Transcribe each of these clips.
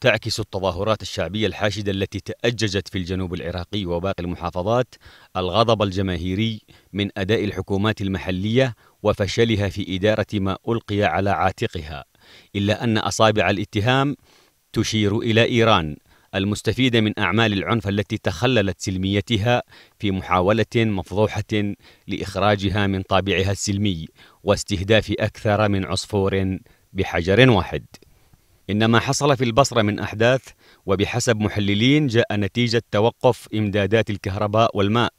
تعكس التظاهرات الشعبية الحاشدة التي تأججت في الجنوب العراقي وباقي المحافظات الغضب الجماهيري من أداء الحكومات المحلية وفشلها في إدارة ما ألقي على عاتقها إلا أن أصابع الاتهام تشير إلى إيران المستفيدة من أعمال العنف التي تخللت سلميتها في محاولة مفضوحة لإخراجها من طابعها السلمي واستهداف أكثر من عصفور بحجر واحد إن ما حصل في البصرة من أحداث وبحسب محللين جاء نتيجة توقف إمدادات الكهرباء والماء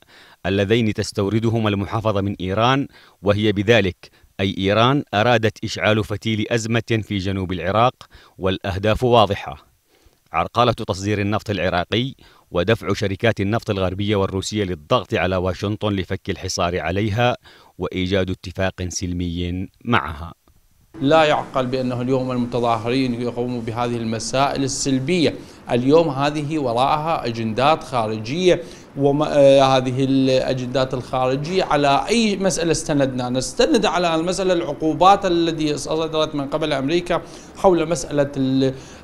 اللذين تستوردهما المحافظة من إيران وهي بذلك أي إيران أرادت إشعال فتيل أزمة في جنوب العراق والأهداف واضحة عرقلة تصدير النفط العراقي ودفع شركات النفط الغربية والروسية للضغط على واشنطن لفك الحصار عليها وإيجاد اتفاق سلمي معها لا يعقل بأنه اليوم المتظاهرين يقوموا بهذه المسائل السلبية اليوم هذه وراءها أجندات خارجية وهذه آه، الأجندات الخارجية على أي مسألة استندنا نستند على المسألة العقوبات التي صدرت من قبل أمريكا حول مسألة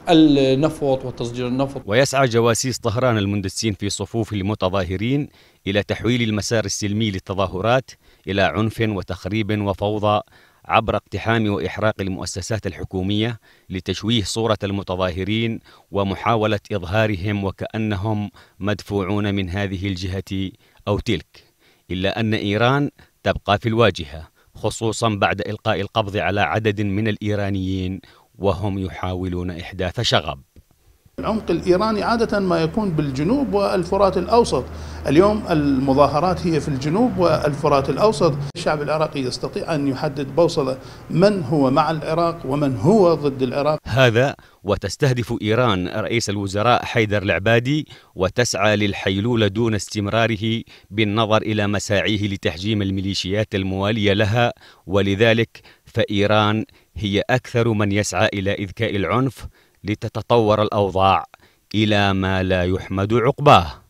النفط وتصدير النفط ويسعى جواسيس طهران المندسين في صفوف المتظاهرين إلى تحويل المسار السلمي للتظاهرات إلى عنف وتخريب وفوضى عبر اقتحام واحراق المؤسسات الحكوميه لتشويه صوره المتظاهرين ومحاوله اظهارهم وكانهم مدفوعون من هذه الجهه او تلك الا ان ايران تبقى في الواجهه خصوصا بعد القاء القبض على عدد من الايرانيين وهم يحاولون احداث شغب العمق الإيراني عادة ما يكون بالجنوب والفرات الأوسط اليوم المظاهرات هي في الجنوب والفرات الأوسط الشعب العراقي يستطيع أن يحدد بوصلة من هو مع العراق ومن هو ضد العراق هذا وتستهدف إيران رئيس الوزراء حيدر العبادي وتسعى للحيلولة دون استمراره بالنظر إلى مساعيه لتحجيم الميليشيات الموالية لها ولذلك فإيران هي أكثر من يسعى إلى إذكاء العنف لتتطور الأوضاع إلى ما لا يحمد عقباه